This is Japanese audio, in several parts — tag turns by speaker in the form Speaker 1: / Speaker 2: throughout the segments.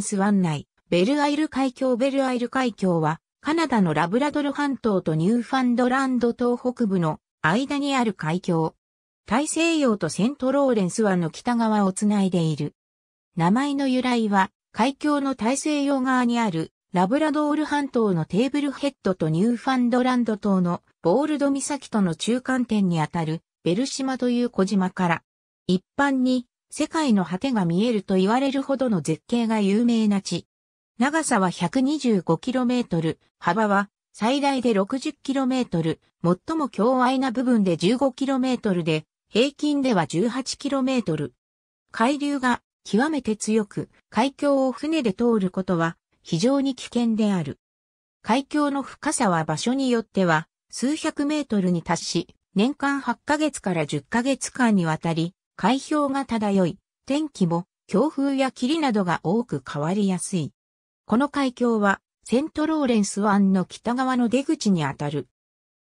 Speaker 1: ス湾内、ベルアイル海峡ベルアイル海峡は、カナダのラブラドル半島とニューファンドランド島北部の間にある海峡。大西洋とセントローレンス湾の北側をつないでいる。名前の由来は、海峡の大西洋側にあるラブラドール半島のテーブルヘッドとニューファンドランド島のボールド岬との中間点にあたるベル島という小島から、一般に世界の果てが見えると言われるほどの絶景が有名な地。長さは 125km、幅は最大で 60km、最も強愛な部分で 15km で、平均では 18km。海流が極めて強く、海峡を船で通ることは非常に危険である。海峡の深さは場所によっては数百メートルに達し、年間8ヶ月から10ヶ月間にわたり、海氷が漂い、天気も強風や霧などが多く変わりやすい。この海峡は、セントローレンス湾の北側の出口にあたる。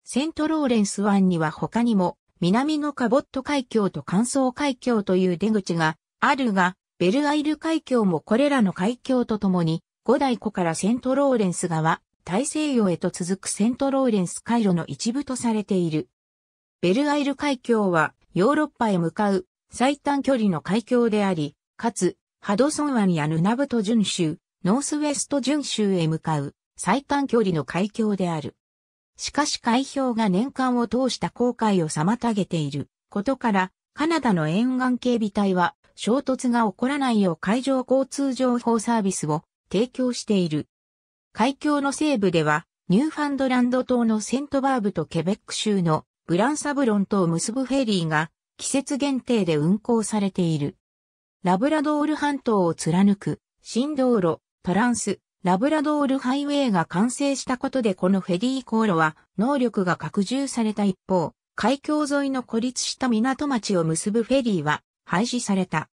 Speaker 1: セントローレンス湾には他にも、南のカボット海峡と乾燥海峡という出口があるが、ベルアイル海峡もこれらの海峡とともに、五大湖からセントローレンス側、大西洋へと続くセントローレンス海路の一部とされている。ベルアイル海峡はヨーロッパへ向かう最短距離の海峡であり、かつ、ハドソン湾やヌナブト巡州、ノースウェスト巡州へ向かう最短距離の海峡である。しかし海氷が年間を通した航海を妨げていることから、カナダの沿岸警備隊は衝突が起こらないよう海上交通情報サービスを提供している。海峡の西部では、ニューファンドランド島のセントバーブとケベック州のブランサブロンとを結ぶフェリーが季節限定で運行されている。ラブラドール半島を貫く新道路トランスラブラドールハイウェイが完成したことでこのフェリー航路は能力が拡充された一方、海峡沿いの孤立した港町を結ぶフェリーは廃止された。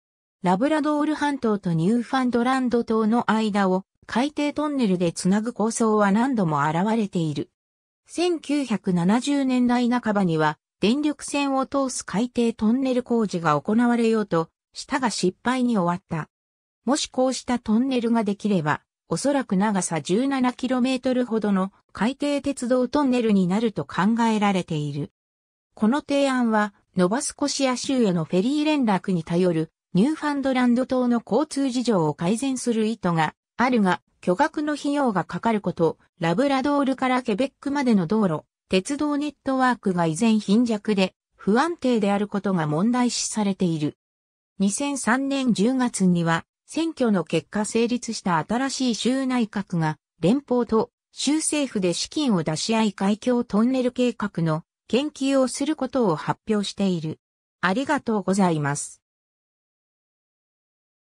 Speaker 1: ラブラドール半島とニューファンドランド島の間を海底トンネルでつなぐ構想は何度も現れている。1970年代半ばには電力線を通す海底トンネル工事が行われようと、したが失敗に終わった。もしこうしたトンネルができれば、おそらく長さ 17km ほどの海底鉄道トンネルになると考えられている。この提案は、ノバスコシア州へのフェリー連絡に頼るニューファンドランド島の交通事情を改善する意図があるが、巨額の費用がかかること、ラブラドールからケベックまでの道路、鉄道ネットワークが依然貧弱で不安定であることが問題視されている。2003年10月には選挙の結果成立した新しい州内閣が連邦と州政府で資金を出し合い海峡トンネル計画の研究をすることを発表している。ありがとうございます。